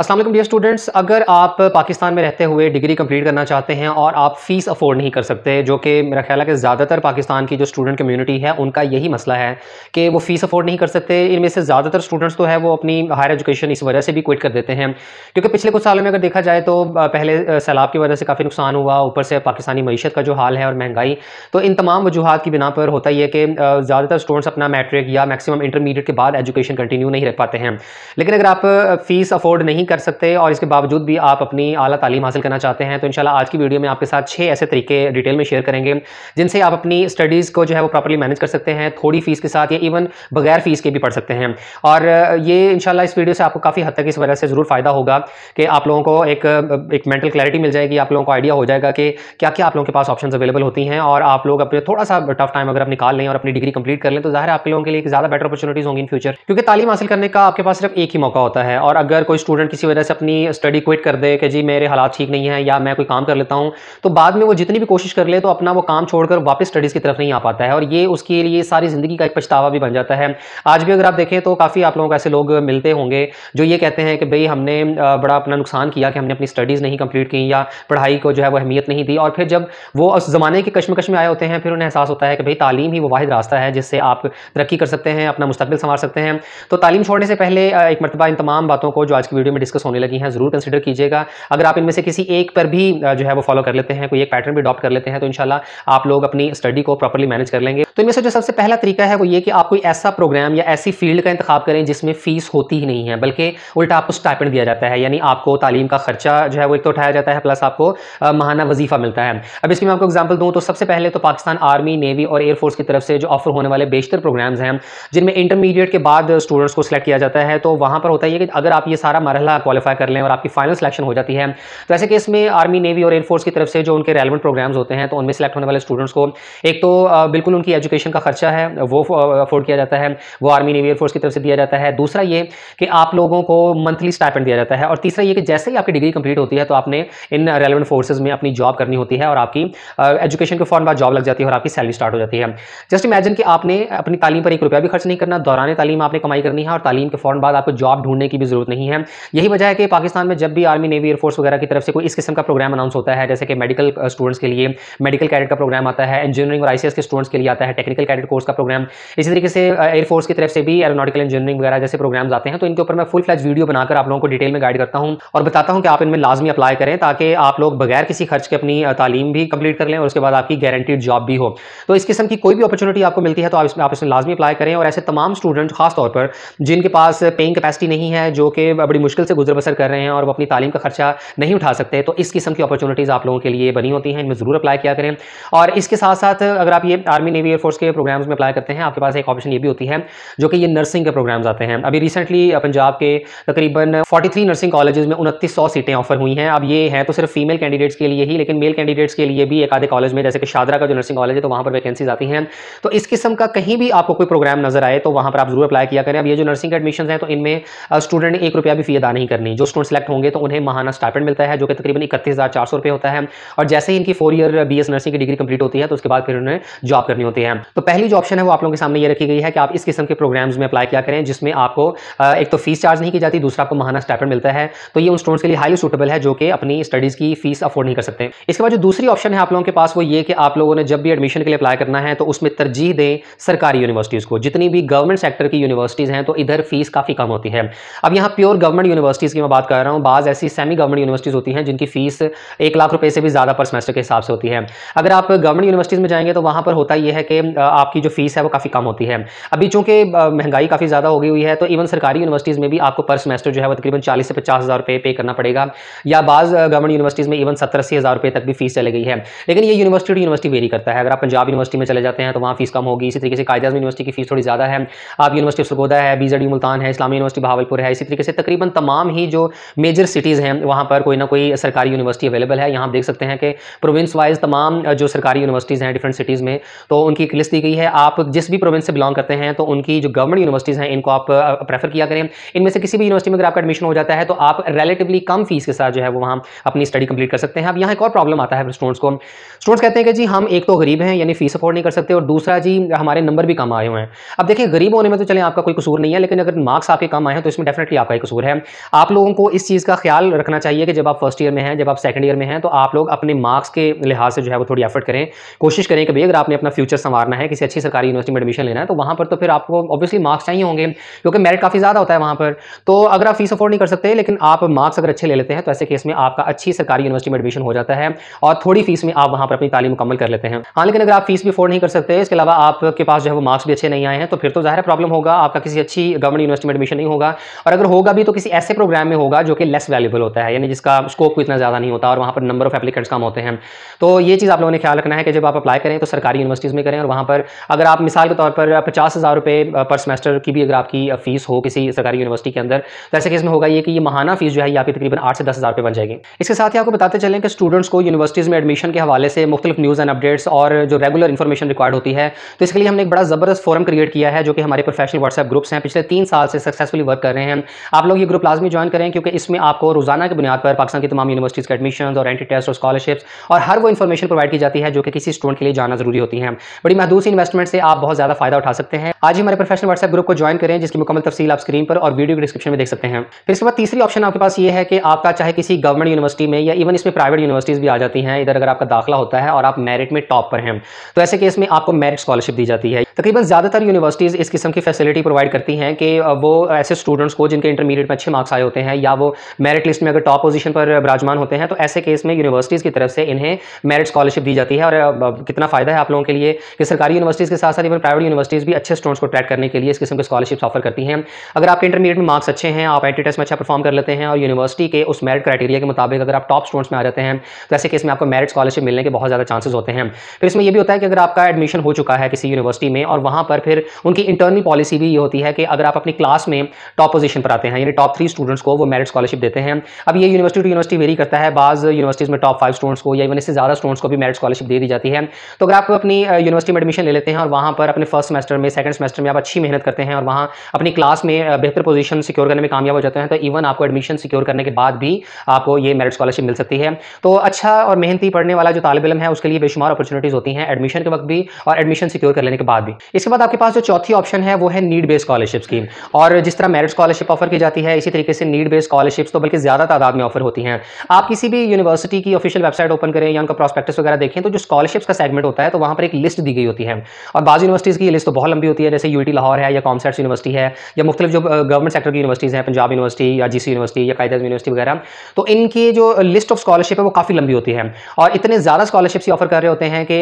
Aslam dear students अगर आप पाकिस्तान में रहते हुए डिग्री कंप्लीट करना चाहते हैं और आप फ़ीस अफोर्ड नहीं कर सकते जो कि मेरा ख्याल है कि ज़्यादातर पाकिस्तान की जो स्टूडेंट कम्युनिटी है उनका यही मसला है कि वो फ़ीस अफोर्ड नहीं कर सकते इनमें से ज़्यादातर स्टूडेंट्स तो है वो अपनी हायर एजुकेशन इस वजह से भी क्विट कर देते हैं क्योंकि पिछले कुछ सालों में अगर देखा जाए तो पहले सैलाब की वजह से काफ़ी नुकसान हुआ ऊपर से पाकिस्तानी मीशत का जो हाल है और महंगाई तो इन तमाम वजूहत की बिना पर होता ही है कि ज़्यादातर स्टूडेंट्स अपना मैट्रिक या मैक्सिमम इंटरमीडिएट के बाद एजुकेशन कंटिन्यू नहीं रख पाते हैं लेकिन अगर आप फ़ीस अफोर्ड नहीं नहीं कर सकते और इसके बावजूद भी आप अपनी अला तालीम हासिल करना चाहते हैं तो इन आज की वीडियो में आपके साथ छह ऐसे तरीके डिटेल में शेयर करेंगे जिनसे आप अपनी स्टडीज़ को जो है वो प्रॉपरली मैनेज कर सकते हैं थोड़ी फीस के साथ या इवन बगैर फीस के भी पढ़ सकते हैं और ये इनशाला इस वीडियो से आपको काफ़ी हद तक इस वजह से ज़रूर फ़ायदा होगा कि आप लोगों को एक एक मेंटल क्लैरिटी मिल जाएगी आप लोगों को आइडिया हो जाएगा कि क्या क्या आप लोगों के पास ऑप्शन अवेलेबल होती हैं और आप लोग अपने थोड़ा सा टफ टाइम अगर आप निकाल लें और अपनी डिग्री कंप्लीट कर लें तो ज़ाहिर आपके लोगों के लिए ज़्यादा बेटर अपॉर्चुनिटीज़ होंगी इन फ्यूचर क्योंकि तालीम हासिल करने का आपके पास सिर्फ एक ही मौका होता है और अगर कोई स्टूडेंट किसी वजह से अपनी स्टडी क्विट कर दे कि जी मेरे हालात ठीक नहीं है या मैं कोई काम कर लेता हूँ तो बाद में वो जितनी भी कोशिश कर ले तो अपना वो काम छोड़कर वापस स्टडीज़ की तरफ नहीं आ पाता है और ये उसके लिए सारी ज़िंदगी का एक पछतावा भी बन जाता है आज भी अगर आप देखें तो काफ़ी आप लोगों को ऐसे लोग मिलते होंगे जो ये कहते हैं कि भाई हमने बड़ा अपना नुकसान किया कि हमने अपनी स्टडीज़ नहीं कंप्लीट की या पढ़ाई को जो है वो अहमियत नहीं दी और फिर जब वो उस ज़माने के कश्मकश में आए होते हैं फिर उन्हें एहसास होता है कि भाई तालीम ही वो वाद रास्ता है जिससे आप तरक्की कर सकते हैं अपना मुस्तबिल संवार सकते हैं तो तालीम छोड़ने से पहले एक मरतबा इन तमाम बातों को जो आज की वीडियो में डिस्कस होने लगी हैं ज़रूर कंसिडर कीजिएगा अगर आप इनमें से किसी एक पर भी जो है वो फॉलो कर लेते हैं कोई एक पैटर्न भी अडॉप्ट कर लेते हैं तो इनशाला आप लोग अपनी स्टडी को प्रॉपरली मैनेज कर लेंगे तो इनमें से जो सबसे पहला तरीका है वो ये कि आप कोई ऐसा प्रोग्राम या ऐसी फील्ड का इंतखब करें जिसमें फ़ीस होती ही नहीं है बल्कि उल्टा आपको स्टाइपेंड दिया जाता है यानी आपको तालीम का खर्चा जो है वो एक तो उठाया जाता है प्लस आपको महाना वजीफ़ा मिलता है अब इसमें आपको एग्जाम्पल दूँ तो सबसे पहले तो पाकिस्तान आर्मी नेवी और एयरफोर्स की तरफ से जो ऑफर होने वाले बेशतर प्रोग्राम्स हैं जिनमें इंटरमीडिएट के बाद स्टूडेंट्स को सिलेक्ट किया जाता है तो वहाँ पर होता है कि अगर आप ये सारा मरहला क्वालिफाई कर लें और आपकी फाइनल सिलेक्शन हो जाती है तो ऐसे केस में आर्मी नेवी और एयरफोर्स की तरफ से जो उनके रेलवेंट प्रोग्राम्स होते हैं तो उनमें सेलेक्ट होने वाले स्टूडेंट्स को एक तो बिल्कुल उनकी एजुकेशन का खर्चा है वो अफोर्ड किया जाता है वो आर्मी नेवी एयरफोर्स की तरफ से दिया जाता है दूसरा ये कि आप लोगों को मंथली स्टाइपेंड दिया जाता है और तीसरा ये कि जैसे ही आपकी डिग्री कंप्लीट होती है तो आपने इन रेलिवेंट फोर्सेज में अपनी जॉब करनी होती है और आपकी एजुकेशन के फॉर्म बाद जॉब लग जाती है और आपकी सैलरी स्टार्ट हो जाती है जस्ट इमेजिन कि आपने अपनी तालीम पर एक रुपया भी खर्च नहीं करना दौरान तालीम आपने कमाई करनी है और तालीम के फौरन बाद आपको जॉब ढूंढने की भी जरूरत नहीं है यही वजह है कि पाकिस्तान में जब भी आर्मी नेवी एयरफोर्स वगैरह की तरफ से कोई इस किस्म का प्रोग्राम अनाउंस होता है जैसे कि मेडिकल स्टूडेंट्स के लिए मेडिकल कैडेट का प्रोग्राम आता है इंजीनियरिंग और आईसीएस के स्टूडेंट्स के लिए आता है टेक्निकल कैडेट कोर्स का प्रोग्राम इसी तरीके से एयरफोर्स की तरफ से भी एरोनॉटिकल इंजीनियरिंग वगैरह जैसे प्रोग्राम्स आते हैं तो इनके ऊपर मैं फुल फ्लैज वीडियो बनाकर आप लोगों को डिटेल में गाइड करता हूँ और बताता हूँ कि आप इनमें लाजमी अप्लाई करें ताकि आप लोग बगैर किसी खर्च के अपनी तालीम भी कंप्लीट कर लें और उसके बाद आपकी गारंटीड जॉब भी हो तो इस किस्म की कोई भी अपॉर्चुनिटी आपको मिलती है तो आप इसमें आप इसमें लाजमी अप्लाई करें और ऐसे तमाम स्टूडेंट खासतौर पर जिनके पास पेइंग कैपेसिटी नहीं है जो कि बड़ी मुश्किल से गुजर बसर कर रहे हैं और वो अपनी तालीम का खर्चा नहीं उठा सकते तो इस किस्म की अपॉर्चुनिटीज़ आप लोगों के लिए बनी होती हैं इनमें ज़रूर अप्लाई किया करें और इसके साथ साथ अगर आप ये आर्मी नेवी फोर्स के प्रोग्राम्स में अप्लाई करते हैं आपके पास एक ऑप्शन ये भी होती है जो कि ये नर्सिंग के प्रोग्राम्स आते हैं अभी रिसेंटली पंजाब के तकरीबन 43 नर्सिंग कॉलेजेस में उनतीस सीटें ऑफर हुई हैं अब ये हैं तो सिर्फ फीमेल कैंडिडेट्स के लिए ही लेकिन मेल कैंडिडेट्स के लिए भी एक आधे कॉलेज में जैसे कि शादरा का जो नर्सिंग कॉलेज है तो वहाँ पर वैकेंसीज आती हैं तो इस किस्म का कहीं भी आपको कोई प्रोग्राम नजर आए तो वहाँ पर आप जरूर अप्लाई किया करें अब ये जो नर्सिंग के एडमिशन है तो इनमें स्टूडेंट एक रुपया भी फी अदा नहीं करनी जो स्टूडेंट सेलेक्ट होंगे तो उन्हें महाना स्टार्ट मिलता है जो कि तकरीबन इकतीस हज़ार चार सौ रुपये होता है और जैसे ही इनकी four year B S nursing की डिग्री कंप्लीट होती है तो उसके बाद फिर उन्हें जॉब करनी होती है प्रोग्राम तो पहली जो ऑप्शन है वो आप लोगों के सामने ये रखी गई है कि आप इस किस्म के प्रोग्राम्स में अप्लाई क्या करें जिसमें आपको एक तो फीस चार्ज नहीं की जाती दूसरा आपको महाना स्टाइपेंड मिलता है तो ये उन स्टूडेंट्स के लिए हाईली सुटेबल है जो कि अपनी स्टडीज़ की फीस अफोर्ड नहीं कर सकते इसके बाद जो दूसरी ऑप्शन है आप लोगों के पास वो ये कि आप लोगों ने जब भी एडमिशन के लिए अप्लाई करना है तो उसमें तरजीह दें सरकारी यूनिवर्सिटीज़ को जितनी भी गवर्नमेंट सेक्टर की यूनिवर्सिटीज़ हैं तो इधर फीस काफ़ी कम होती है अब यहाँ प्योर गवर्नमेंट यूनिवर्सिटीज़ की मैं बात कर रहा हूँ बाज़ ऐसी सेमी गवर्नमेंट यूनिवर्सिटीज़ होती हैं जिनकी फीस एक लाख रुपये से भी ज़्यादा पर सेमेस्टर के हिसाब से होती है अगर आप गवर्नमेंट यूनिवर्सिटीज़ में जाएंगे तो वहाँ पर होता यह है कि आपकी जो फीस है वो काफ़ी कम होती है अभी चूंकि महंगाई काफ़ी ज़्यादा हो गई हुई है तो इवन सरकारी यूनिवर्सिटीज़ में भी आपको पर सेमेस्टर जो है वो तकरीबन चालीस से पचास हज़ार रुपये पे करना पड़ेगा या बाज़ गवर्नमेंट यूनिवर्सिटीज़ में इवन सत्तर अस्सी हज़ार रुपये तक भी फीस चली गई है लेकिन ये यूनिवर्सिटी टू यूनिवर्सिटी वेरी करता है अगर आप पंजाब यूनिवर्सिटी में चले जाते हैं तो वहाँ फीस कम होगी इसी तरीके से कायदाज यूनिवर्सिटी की फीस थोड़ी ज़्यादा है आप यूनिवर्सिटी सुगोदा है बी जडी मुल्तान है इस्लामी यूनिवर्सिटी भावलपुर है इसी तरीके से तकरीबन तमाम ही जो मेजर सिटीज़ हैं वहाँ पर कोई ना कोई सरकारी यूनिवर्सिटी अवेलेबल है यहाँ देख सकते हैं कि प्रोविंस वाइज तमाम जो सरकारी यूनिवर्सिटीज़ हैं डिफरेंट सिटीज़ में तो उनकी की लिस्ट दी गई है आप जिस भी प्रोविंस से बिलोंग करते हैं तो उनकी जो गवर्नमेंट यूनिवर्सिटीज़ हैं इनको आप प्रेफर किया करें इनमें से किसी भी यूनिवर्सिटी में अगर आपका एडमिशन हो जाता है तो आप रिलेटिवली कम फीस के साथ जो है वो वहाँ अपनी स्टडी कंप्लीट कर सकते हैं अब यहाँ एक और प्रॉब्लम आता है स्टूडेंट्स को स्टूडेंट्स कहते हैं कि जी हम एक तो गरीब हैं यानी फीस अफोर्ड नहीं कर सकते और दूसरा जी हमारे नंबर भी कम आए हुए हैं अब देखिए गरीब होने में तो चले आपका कोई कसूर नहीं है लेकिन अगर मार्क्स आपके कम आए हैं तो इसमें डेफिनेटली आपका एक कसूर है आप लोगों को इस चीज़ का ख्याल रखना चाहिए कि जब आप फर्स्ट ईयर में हैं जब आप सेकंड ईयर में हैं तो आप लोग अपने मार्क्स के लिहाज से जो है वो थोड़ी एफर्ट करें कोशिश करें कि भाई अगर आपने अपना फ्यूचर संवारना है किसी अच्छी सरकारी यूनिवर्सिटी में एडमिशन लेना है तो वहाँ पर तो फिर आपको ऑब्वियसली मार्क्स चाहिए होंगे क्योंकि मेरिट काफ़ी ज़्यादा होता है वहाँ पर तो अगर आप फीस अफोर्ड नहीं कर सकते लेकिन आप मार्क्स अगर अच्छे ले लेते हैं तो ऐसे केस में आपका अच्छी सरकारी यूनिवर्सिटी में एडमिशन हो जाता है और थोड़ी फीस में आप वहाँ पर अपनी तालीम मुकम्मल कर लेते हैं हाँ लेकिन अगर आप फीस भी अफोर्ड नहीं कर सकते इसके अलावा आपके पास जो है वो मार्क्स भी अच्छे नहीं आए हैं तो फिर तो ज़ाहिर प्रॉब्लम होगा आपका किसी अच्छी गवर्नमेंट यूनिवर्सिटी में एडमिशन नहीं होगा और अगर होगा भी तो किसी ऐसे प्रोग्राम में होगा जो कि लेस वैल्यूबल होता है यानी जिसका स्कोप इतना ज़्यादा नहीं होता और वहाँ पर नंबर ऑफ एप्लीकेंट्स कम होते हैं तो ये चीज़ आप लोगों ने ख्याल रखना है कि जब आप अप्लाई करें तो सरकारी यूनिवर्सिटीज़ में करें और वहाँ पर अगर आप मिसाल के तौर पर पचास हज़ार रुपये पर सेमेस्टर की भी अगर आपकी फ़ीस हो किसी सरकारी यूनिवर्सिटी के अंदर तो ऐसे केस में होगा ये कि ये महाना फीस जो है ये आपकी तकरीबन आठ से दस हज़ार बन जाएगी इसके साथ ही आपको बताते चलें कि स्टूडेंट्स को यूनिवर्सिटीज़ में एडमिशन के हवाले से मुख्तलिफ न्यूज़ एंड अपडेट्स और जो रेगुलर इन्फॉर्मेशन रिकॉर्ड होती है तो इसके लिए हमने एक बड़ा ज़बरदस्त फोरम क्रिएट किया है जो कि हमारे प्रोफेशनल व्हाट्सएप ग्रुप्स हैं पिछले तीन साल से सक्सेसफुली वर्क कर रहे हैं आप लोग ये ग्रुप लाजमी ज्वाइन करें क्योंकि इसमें आपको रोजाना की बुनियाद पर पाकिस्तान की तमाम यूनिवर्सिटीज़ के एडमिशन और एंटी टेस्ट और स्कॉलरशिप्स और हर वो इन्फॉर्मेशन प्रोवाइड की जाती है जो कि किसी स्टूडेंट के लिए जाना जरूरी होती है बड़ी बड़ी महदूस इन्वेस्टमेंट से आप बहुत ज्यादा फायदा उठा सकते हैं आज ही हमारे प्रोफेशनल व्हाट्सएप ग्रुप को ज्वाइन करें जिसकी मुकमल तफसील आप स्क्रीन पर और वीडियो के डिस्क्रिप्शन में देख सकते हैं फिर इसके बाद तीसरी ऑप्शन आपके पास ये है कि आपका चाहे किसी गवर्नमेंट यूनिवर्सिटी में या इवन इसमें प्राइवेट यूनिवर्सिटीज भी आ जाती है इधर अगर आपका दाखिला होता है और आप मेरिट में टॉप पर हैं तो ऐसे केस में आपको मेरिट स्कॉलरशिप दी जाती है तकरीबन ज़्यादातर यूनिवर्सिटीज़ इस किस्म की फैसिलिटी प्रोवाइड करती हैं कि वो ऐसे स्टूडेंट्स को जिनके इंटरमीडिएट में अच्छे मार्क्स आए होते हैं या वो मेरिट लिस्ट में अगर टॉप पोजीशन पर विराजमान होते हैं तो ऐसे केस में यूनिवर्सिटीज़ की तरफ से इन्हें मेरिट स्कॉलरशिप दी जाती है और कितना फ़ायदा है आप लोगों के लिए कि सरकारी यूनिवर्सिटीज़ के साथ साथ इवन प्राइवेट यूनिवर्सिटीज़ भी अच्छे स्टूडेंट्स को अट्रैक्ट करने के लिए इस किस्म के स्कॉलरशिप्स ऑफर करती हैं अगर आपके इंटरमीडिएट में मार्क्स अच्छे हैं आप एंटी टेस्ट में अच्छा परफॉर्म कर लेते हैं और यूनिवर्सिटी के उस मेरिट क्राइटेरिया के मुताबिक अगर आप टॉप स्टूडेंट्स में आ जाते हैं तो ऐसे केस में आपको मेरिट स्कॉलरशिप मिलने के बहुत ज़्यादा चांसेस होते हैं फिर इसमें यह भी होता है कि अगर आपका एडमिशन हो चुका है किसी यूनिवर्सिटी में और वहाँ पर फिर उनकी इंटरनल पॉलिसी भी ये होती है कि अगर आप अपनी क्लास में टॉप पोजिशन पर आते हैं यानी टॉप थ्री स्टूडेंट्स को वो मेरिट स्कॉलरशिप देते हैं अब ये यूनिवर्सिटी टू यूनिवर्सिटी वेरी करता है बाज़ यूनिवर्सिटीज़ में टॉप फाइव स्टूडेंट्स को या इवन इससे ज़्यादा स्टूडेंट्स को भी मेरिट स्कॉलरशिप दे दी जाती है तो अगर आप अपनी यूनिवर्सिटी में एडमिशन ले लेते हैं और वहाँ पर अपने फर्स्ट सेमेस्टर में सेकंड सेमेस्टर में आप अच्छी मेहनत करते हैं और वहाँ अपनी क्लास में बेहतर पोजीशन सिक्योर करने में कामयाब हो जाते हैं तो इवन आपको एडमिशन सिक्योर करने के बाद भी आपको ये मेरिट स्कॉलरशिप मिल सकती है तो अच्छा और मेहनती पढ़ने वाला जो तालब इलम है उसके लिए बेशुमार अपॉर्चुनिटीज़ होती हैं एडमिशन के वक्त भी और एडमिशन सिक्योर कर लेने के बाद भी इसके बाद आपके पास जो चौथी ऑप्शन है वो है नीड बेस्ड स्कॉलरशिप स्कीम और जिस तरह मेरिट स्कॉलरशिप ऑफर की जाती है इसी तरीके से नीड बेस्ड स्कॉलरशिप्स तो बल्कि ज़्यादा तादाद में ऑफर होती हैं आप किसी भी यूनिवर्सिटी की ऑफिशियल वेबसाइट ओपन करें या उनका प्रॉस्पेक्टस वगैरह देखें तो जो स्कॉलरशिप्स का सेगमेंट होता है तो वहाँ पर एक लिस्ट दी गई की होती है और बाज़ यूनिवर्सिटीज़ की लिस्ट तो बहुत लंबी होती है जैसे यू लाहौर है या कॉमसेट्स यूनिवर्सिटी है या मुख्तलिफ जो गवर्नमेंट सेक्टर की यूनिवर्सिटीज़ हैं पंजाब यूनिवर्सिटी या जी यूनिवर्सिटी या कायदाज यूनिवर्सिटी वगैरह तो इनकी जो लिस्ट ऑफ स्कॉलरशिप है वो काफ़ी लंबी होती है और इतने ज़्यादा स्कॉलरशिप्स ऑफर कर रहे होते हैं कि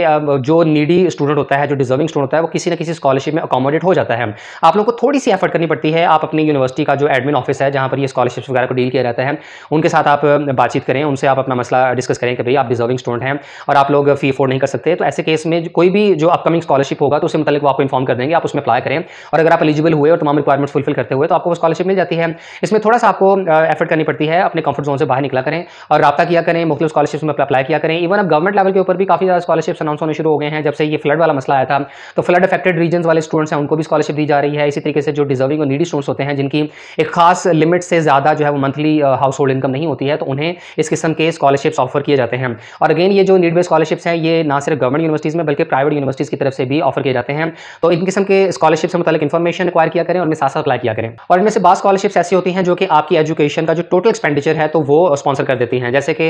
जो नीडी स्टूडेंट होता है जो डिजर्विंग स्टूडेंट होता है वो किसी ना किसी स्कॉलरशिप में अकोमोडेट हो जाता है आप लोग को थोड़ी सी एफर्ट करनी पड़ती है आप अपनी यूनिवर्सिटी का जो एडमिन ऑफिस है जहाँ पर ये स्कॉलरशिप्स वगैरह को डील किया जाता है उनके साथ आप बातचीत करें उनसे आप अपना मसला डिस्कस करें कि भाई आप डिजर्विंग स्टूडेंट हैं और आप लोग फ़ी अफोर्ड नहीं कर सकते तो ऐसे केस में कोई भी जो अपकमिंग स्कॉलरशिप होगा तो उससे मतलब वो आपको इन्फॉर्म कर देंगे आप उसमें अप्लाई करें और अगर आप एलिजिबल हुए और तमाम रिक्वायरमेंट फुलफिल करते हुए तो आपको वो स्कॉलरशिप मिल जाती है इसमें थोड़ा सा आपको एफर्ट करनी पड़ती है अपने कंफर्ट जोन से बाहर निकला करें और रब्ता किया करें मुख्य स्कॉलरशिप में अप्लाई किया करें इवन अब गवर्नमेंट लेवल के ऊपर भी काफ़ी ज़्यादा स्कॉलरशिप अनाउंस होने शुरू हो गए हैं जब से ये फ्लड वाला मसला आया था तो फ्लड अफेक्टेड रीजन वाले स्टूडेंट्स हैं उनको भी स्कॉलरशिप दी जा रही है इसी तरीके से जो डिजर्विंग और नीडी स्टूडेंट्स होते हैं जिनकी एक खास लिमिट से ज़्यादा जो है वो मंथली हाउस होल्ड इनकम नहीं होती है तो उन्हें इस किस्म के स्कॉलरशिप्स ऑफर किए जाते हैं और अगेन ये जो नीड बेस्ड स्कॉलरशिप्स हैं ये ना सिर्फ गवर्नमेंट यूनिवर्सिटीज़ में बल्कि प्राइवेट यूनिवर्सिटी यूनिवर्सिटीज की तरफ से भी ऑफर किए जाते हैं तो इन किस्म के स्कॉलरशिप से मतलब इन्फॉर्मेशन एक्वायर किया करें और उनमें साथ साथ अप्लाई किया करें और इनमें से बात स्कॉलरशिप्स ऐसी होती हैं जो कि आपकी एजुकेशन का जो टोटल एक्सपेंडिचर है तो वो स्पॉन्सर कर देती हैं जैसे कि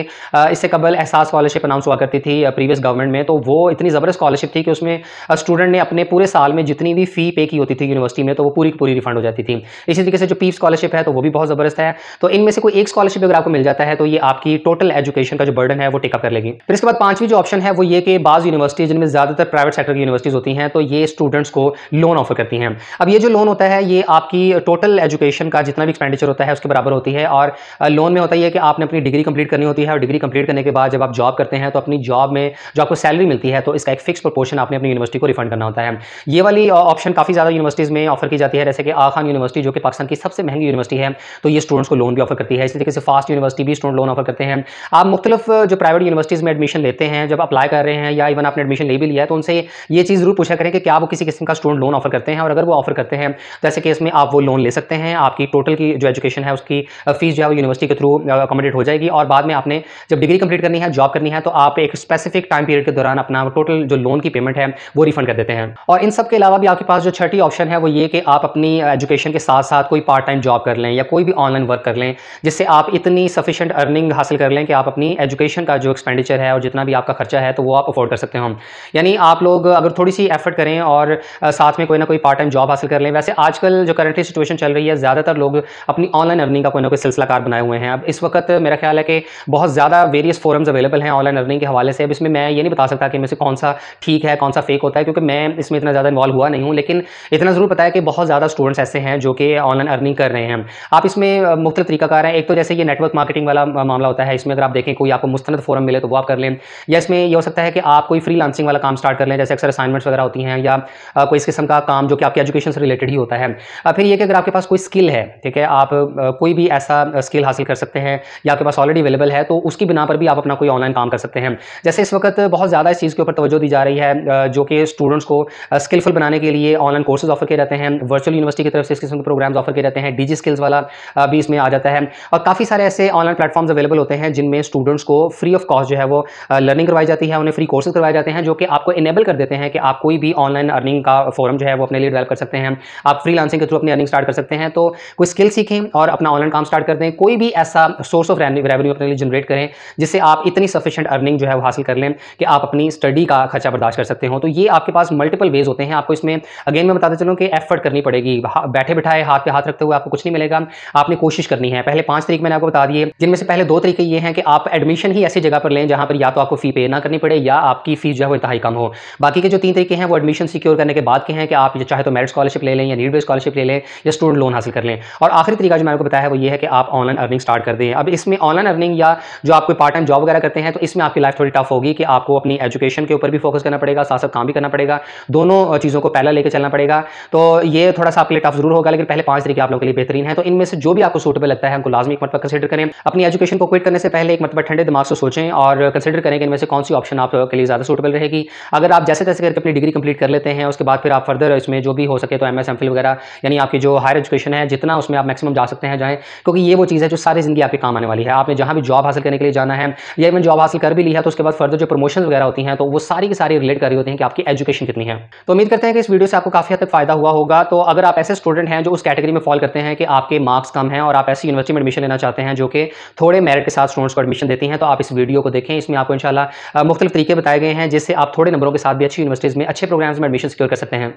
इससे कबल एहसास स्कॉलरशिप अनाउंस हुआ करती थी प्रीवियस गवर्नमेंट में तो वो इतनी ज़बरदस्त स्कॉलरशिप थी कि उसमें स्टूडेंट ने अपने पूरे साल में जितनी भी फी पे की होती थी यूनिवर्सिटी में तो वो पूरी पूरी रिफंड हो जाती थी इसी तरीके से जो पीप स्कॉलरशिप e है तो वो भी बहुत ज़बरदस्त है तो इनमें से कोई एक स्कॉलरशिप अगर आपको मिल जाता है तो ये आपकी टोटल एजुकेशन का जो बर्डन है वो टेकअप कर लेगी फिर इसके बाद पांचवी जो ऑप्शन है वो ये कि बाज़ यूनिवर्सिटी जिनमें ज़्यादातर प्राइवेट प्राइवेट सेक्टर की यूनिवर्सिटीज़ होती हैं तो ये स्टूडेंट्स को लोन ऑफर करती हैं अब ये जो लोन होता है ये आपकी टोटल एजुकेशन का जितना भी एक्सपेंडिचर होता है उसके बराबर होती है और लोन में होता है कि आपने अपनी डिग्री कंप्लीट करनी होती है और डिग्री कंप्लीट करने के बाद जब आप जॉब करते हैं तो अपनी जॉब में जो आपको सैलरी मिलती है तो इसका एक फिक्स प्रोपोर्शन आपने अपनी यूनिवर्सिटी को रिफंड करना होता है ये वाली ऑप्शन काफ़ी ज़्यादा यूनिवर्सिटीज़ में ऑफर की जाती है जैसे कि आ खान यूनिवर्सिटी जो कि पाकिस्तान की सबसे महंगी यूनिवर्सिटी है तो ये स्टूडेंट्स को लोन भी ऑफर करती है इसी तरीके से फास्ट यूनिवर्सिटी भी स्टूडेंट लोन ऑफर करते हैं आप मुख्तलिफ जो प्राइवेट यूनिवर्सिटीज़ में एडमिशन लेते हैं जब अप्लाई कर रहे हैं या इवन आपने एडमिशन ले भी लिया है तो उनसे ये चीज़ जरूर पूछा करें कि क्या वो किसी किस्म का स्टूडेंट लोन ऑफर करते हैं और अगर वो ऑफर करते हैं तो ऐसे केस में आप वो लोन ले सकते हैं आपकी टोटल की जो एजुकेशन है उसकी फीस जो है वो यूनिवर्सिटी के थ्रू अकोमोडेट हो जाएगी और बाद में आपने जब डिग्री कंप्लीट करनी है जॉब करनी है तो आप एक स्पेसिफिक टाइम पीरियड के दौरान अपना टोटल जो लोन की पेमेंट है वो रिफंड कर देते हैं और इन सब के अलावा भी आपके पास जो छठी ऑप्शन है वो ये कि आप अपनी एजुकेशन के साथ साथ कोई पार्ट टाइम जॉब कर लें या कोई भी ऑनलाइन वर्क कर लें जिससे आप इतनी सफिशेंट अर्निंग हासिल कर लें कि आप अपनी एजुकेशन का जो एक्सपेंडिचर है और जितना भी आपका खर्चा है तो वो आप अफोर्ड कर सकते हो यानी आप लोग लोग अगर थोड़ी सी एफर्ट करें और साथ में कोई ना कोई पार्ट टाइम जॉब हासिल कर लें वैसे आजकल जो करंटली सिचुएशन चल रही है ज़्यादातर लोग अपनी ऑनलाइन अर्निंग का कोई ना कोई सिलसिलाकार बनाए हुए हैं अब इस वक्त मेरा ख्याल है कि बहुत ज़्यादा वेरियस फोरम्स अवेलेबल हैं ऑनलाइन अर्निंग के हवाले से अब इसमें मैं ये नहीं बता सकता कि मैं से कौन सा ठीक है कौन सा फेक होता है क्योंकि मैं इसमें इतना ज़्यादा इन्वॉल्व हुआ नहीं हूँ लेकिन इतना ज़रूर पता है कि बहुत ज़्यादा स्टूडेंट्स ऐसे हैं जो कि ऑनलाइन अर्निंग कर रहे हैं आप इसमें मुख्तलिफ तरीकाकार हैं एक तो जैसे ये नेटवर्क मार्केटिंग वाला मामला होता है इसमें अगर आप देखें कोई आपको मुस्तंद फोरम मिले तो वो आप कर लें या इसमें यह हो सकता है कि आप कोई फ्री वाला काम स्टार्ट कर लें जैसे अक्सर असाइनमेंट्स वगैरह होती हैं या कोई इस किस्म का काम जो कि आपके एजुकेशन से रिलेटेड ही होता है फिर ये कि अगर आपके पास कोई स्किल है ठीक है आप कोई भी ऐसा स्किल हासिल कर सकते हैं या आपके पास ऑलरेडी अवेलेबल है तो उसकी बिना पर भी आप अपना कोई ऑनलाइन काम कर सकते हैं जैसे इस वक्त बहुत ज़्यादा इस चीज़ के ऊपर तवज्जो दी जा रही है जो कि स्टूडेंट्स को स्किलफुल बनाने के लिए ऑनलाइन कोर्सेज ऑफर किए जाते हैं वर्चुअल यूनिवर्सिटी की तरफ से इस किस्म के प्रोग्राम्स ऑफर किए जाते हैं डीजी स्किल्स वाला भी इसमें आ जाता है और काफ़ी सारे ऐसे ऑनलाइन प्लेटफॉर्म्स अवेलेबल होते हैं जिनमें स्टूडेंट्स को फ्री ऑफ कॉस्ट जो है वो लर्निंग करवाई जाती है उन्हें फ्री कोर्सेज करवाए जाते हैं जो कि आपको इनेबल कर देते हैं कि आप कोई भी ऑनलाइन अर्निंग का फॉरम जो है वो अपने लिए डेवलप कर सकते हैं आप फ्री के थ्रू अपनी अर्निंग स्टार्ट कर सकते हैं तो कोई स्किल सीखें और अपना ऑनलाइन काम स्टार्ट कर दें कोई भी ऐसा सोर्स ऑफ रेवेन्यू अपने लिए जनरेट करें जिससे आप इतनी सफिशेंट अर्निंग जो है वो हासिल कर लें कि आप अपनी स्टडी का खर्चा बर्दाश्त कर सकते हो तो ये आपके पास मल्टीपल वेज होते हैं आपको इसमें अगेन मैं बताते चलूँ कि एफर्ट करनी पड़ेगी बैठे बैठाए हाथ पे हाथ रखते हुए आपको कुछ नहीं मिलेगा आपने कोशिश करनी है पहले पांच तरीके मैंने आपको बता दिए जिनमें से पहले दो तरीके ये हैं कि आप एडमिशन ही ऐसी जगह पर लें जहां पर या तो आपको फ़ी पे ना करनी पड़े या आपकी फ़ीस जो है वो ही कम हो बाकी के जो तीन तरीके हैं वो एडमिशन सिक्योर करने के बाद के हैं कि आप चाहे तो मेरिट स्कॉलरशिप ले लें या नीड बेस स्कॉलरशिप ले लें या स्टूडेंट लोन हासिल कर लें और आखिरी तरीका जो मैंने आपको बताया है वो ये है कि आप ऑनलाइन अर्निंग स्टार्ट कर दें अब इसमें ऑनलाइन अर्निंग या जो आपको पार्ट टाइम जॉब वगैरह करते हैं तो इसमें आपकी लाइफ थोड़ी टफ होगी कि आपको अपनी एजुकेशन के ऊपर भी फोकस करना पड़ेगा साथ साथ काम भी करना पड़ेगा दोनों चीज़ों को पहला लेकर चलना पड़ेगा तो ये थोड़ा सा आपके लिए टफ जरूर होगा लेकिन पहले पांच तरीके आप लोगों के लिए बेहतरीन है तो इनमें से जो भी आपको सूटेबल लगता है हमको लाजमी एक मतलब कंसिडर करें अपनी एजुकेशन को क्विट करने से पहले एक मतलब ठंडे दिमाग से सोचें और कंसिडर करें कि इनमें से कौन सी ऑप्शन आपके लिए ज़्यादा सूटेबल रहेगी अगर आप जैसे तैसे करके अपनी डिग्री कंप्लीट कर लेते हैं उसके बाद फिर आप फर्दर इसमें जो भी हो सके तो एम एस वगैरह यानी आपकी जो हायर एजुकेशन है जितना उसमें आप मैक्सिमम जा सकते हैं जाएँ क्योंकि ये वो चीज़ है जो सारी ज़िंदगी आपके काम आने वाली है आपने जहाँ भी जॉब हासिल करने के लिए जाना है या इवन जॉब हासिल कर भी लिया तो उसके बाद फर्दर जो प्रमोशन वगैरह होती हैं तो वो सारी की सारी रिलेट कर रही होती हैं कि आपकी एजुकेशन कितनी है तो उम्मीद करते हैं कि इस वीडियो से आपको काफ़ी हद तक फायदा हुआ होगा तो अगर आप ऐसे स्टूडेंट हैं जो उस कैटेगरी में फॉल करते हैं कि आपके मार्क्स कम हैं और आप ऐसी यूनिवर्सिटी में एडमिशन लेना चाहते हैं जो कि थोड़े मेरिट के साथ स्टूडेंट्स को एडमिशन देती हैं तो आप इस वीडियो को देखें इसमें आपको इनशाला मुख्तलिफ तरीके बताए गए हैं जिससे आप थोड़े नंबरों के साथ भी अच्छी यूनिवर्सिटीज़ में अच्छे प्रोग्राम्स में एडमिशन सिक्योर कर सकते हैं